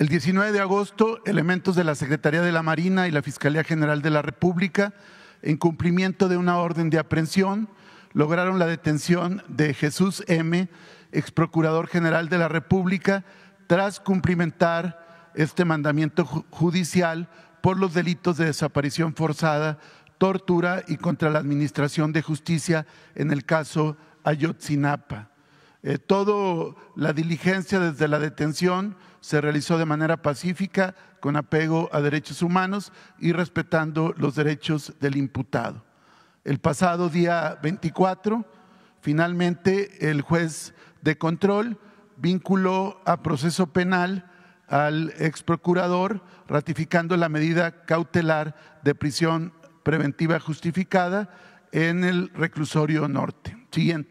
El 19 de agosto, elementos de la Secretaría de la Marina y la Fiscalía General de la República, en cumplimiento de una orden de aprehensión, lograron la detención de Jesús M., ex procurador general de la República, tras cumplimentar este mandamiento judicial por los delitos de desaparición forzada, tortura y contra la Administración de Justicia en el caso Ayotzinapa. Eh, toda la diligencia desde la detención se realizó de manera pacífica, con apego a derechos humanos y respetando los derechos del imputado. El pasado día 24, finalmente el juez de control vinculó a proceso penal al exprocurador ratificando la medida cautelar de prisión preventiva justificada en el reclusorio norte. Siguiente.